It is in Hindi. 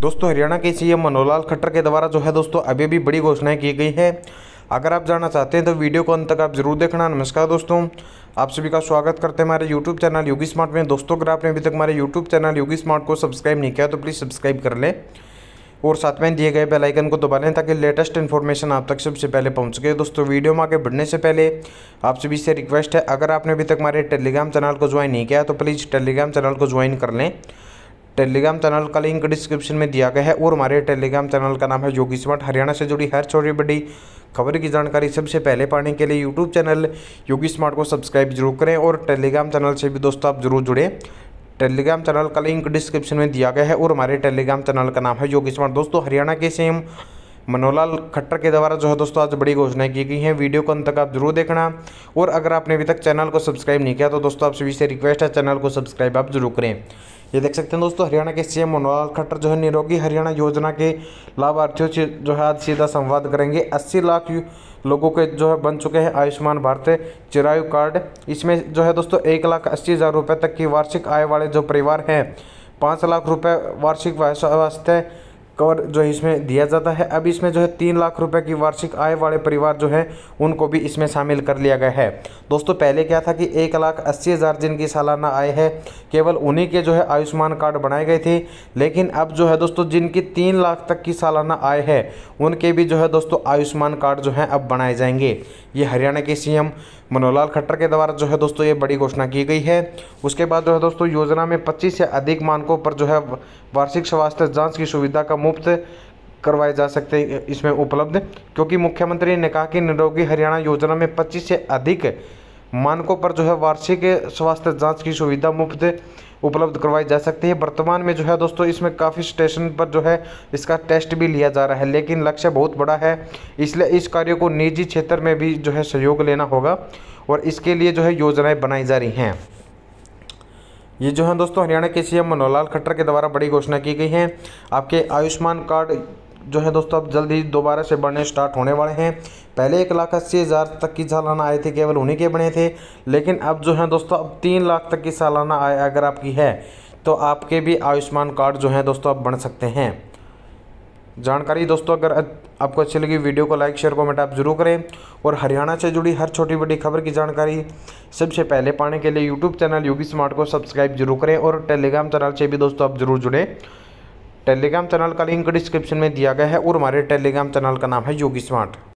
दोस्तों हरियाणा के सीएम मनोहर खट्टर के द्वारा जो है दोस्तों अभी भी बड़ी घोषणाएं की गई है अगर आप जानना चाहते हैं तो वीडियो को अंत तक आप जरूर देखना नमस्कार दोस्तों आप सभी का स्वागत करते हैं हमारे यूट्यूब चैनल योगी स्मार्ट में दोस्तों अगर आपने अभी तक हमारे यूट्यूब चैनल योगी स्मार्ट को सब्सक्राइब नहीं किया तो प्लीज़ सब्सक्राइब कर लें और साथ में दिए गए बेल आइकन को दबा लें ताकि लेटेस्ट इन्फॉर्मेशन आप तक सबसे पहले पहुंच सके दोस्तों वीडियो में आगे बढ़ने से पहले आप सभी से रिक्वेस्ट है अगर आपने अभी तक हमारे टेलीग्राम चैनल को ज्वाइन नहीं किया तो प्लीज़ टेलीग्राम चैनल को ज्वाइन कर लें टेलीग्राम चैनल का लिंक डिस्क्रिप्शन में दिया गया है और हमारे टेलीग्राम चैनल का नाम है योगी स्मार्ट हरियाणा से जुड़ी हर छोटी बड़ी खबर की जानकारी सबसे पहले पाने के लिए यूट्यूब चैनल योगी स्मार्ट को सब्सक्राइब जरूर करें और टेलीग्राम चैनल से भी दोस्तों आप जरूर जुड़ें टेलीग्राम चैनल का लिंक डिस्क्रिप्शन में दिया गया है और हमारे टेलीग्राम चैनल का नाम है योगी स्मार्ट दोस्तों हरियाणा के मनोहर मनोलाल खट्टर के द्वारा जो है दोस्तों आज बड़ी घोषणाएं की गई हैं वीडियो को अंत तक आप जरूर देखना और अगर आपने अभी तक चैनल को सब्सक्राइब नहीं किया तो दोस्तों आप सभी से रिक्वेस्ट है चैनल को सब्सक्राइब आप जरूर करें ये देख सकते हैं दोस्तों हरियाणा के सीएम मनोहर खट्टर जो है निरोगी हरियाणा योजना के लाभार्थियों से जो है आज सीधा संवाद करेंगे 80 लाख लोगों के जो है बन चुके हैं आयुष्मान भारत चिरायु कार्ड इसमें जो है दोस्तों एक लाख अस्सी हज़ार रुपये तक की वार्षिक आय वाले जो परिवार हैं पाँच लाख रुपये वार्षिक स्वास्थ्य कवर जो इसमें दिया जाता है अब इसमें जो है तीन लाख रुपए की वार्षिक आय वाले परिवार जो है उनको भी इसमें शामिल कर लिया गया है दोस्तों पहले क्या था कि एक लाख अस्सी हज़ार जिनकी सालाना आय है केवल उन्हीं के जो है आयुष्मान कार्ड बनाए गए थे लेकिन अब जो है दोस्तों जिनकी तीन लाख तक की सालाना आय है उनके भी जो है दोस्तों आयुष्मान कार्ड जो है अब बनाए जाएंगे ये हरियाणा के सी मनोहर खट्टर के द्वारा जो है दोस्तों ये बड़ी घोषणा की गई है उसके बाद जो है दोस्तों योजना में पच्चीस से अधिक मानकों पर जो है वार्षिक स्वास्थ्य जाँच की सुविधा का मुफ्त करवाए जा सकते हैं इसमें उपलब्ध क्योंकि मुख्यमंत्री ने कहा कि निरोगी हरियाणा योजना में 25 से अधिक मानकों पर जो है वार्षिक स्वास्थ्य जांच की सुविधा मुफ्त उपलब्ध करवाई जा सकती है वर्तमान में जो है दोस्तों इसमें काफ़ी स्टेशन पर जो है इसका टेस्ट भी लिया जा रहा है लेकिन लक्ष्य बहुत बड़ा है इसलिए इस कार्य को निजी क्षेत्र में भी जो है सहयोग लेना होगा और इसके लिए जो है योजनाएं बनाई जा रही हैं ये जो है दोस्तों हरियाणा के सीएम मनोहर लाल खट्टर के द्वारा बड़ी घोषणा की गई है आपके आयुष्मान कार्ड जो है दोस्तों अब जल्द ही दोबारा से बढ़ने स्टार्ट होने वाले हैं पहले एक लाख अस्सी हज़ार तक की सालाना आए थे केवल उन्हीं के बने थे लेकिन अब जो है दोस्तों अब तीन लाख तक की सालाना आय अगर आपकी है तो आपके भी आयुष्मान कार्ड जो है दोस्तों अब बन सकते हैं जानकारी दोस्तों अगर आपको अच्छी लगी वीडियो को लाइक शेयर कमेंट आप जरूर करें और हरियाणा से जुड़ी हर छोटी बड़ी खबर की जानकारी सबसे पहले पाने के लिए यूट्यूब चैनल योगी स्मार्ट को सब्सक्राइब जरूर करें और टेलीग्राम चैनल से भी दोस्तों आप जरूर जुड़ें टेलीग्राम चैनल का लिंक डिस्क्रिप्शन में दिया गया है और हमारे टेलीग्राम चैनल का नाम है योगी स्मार्ट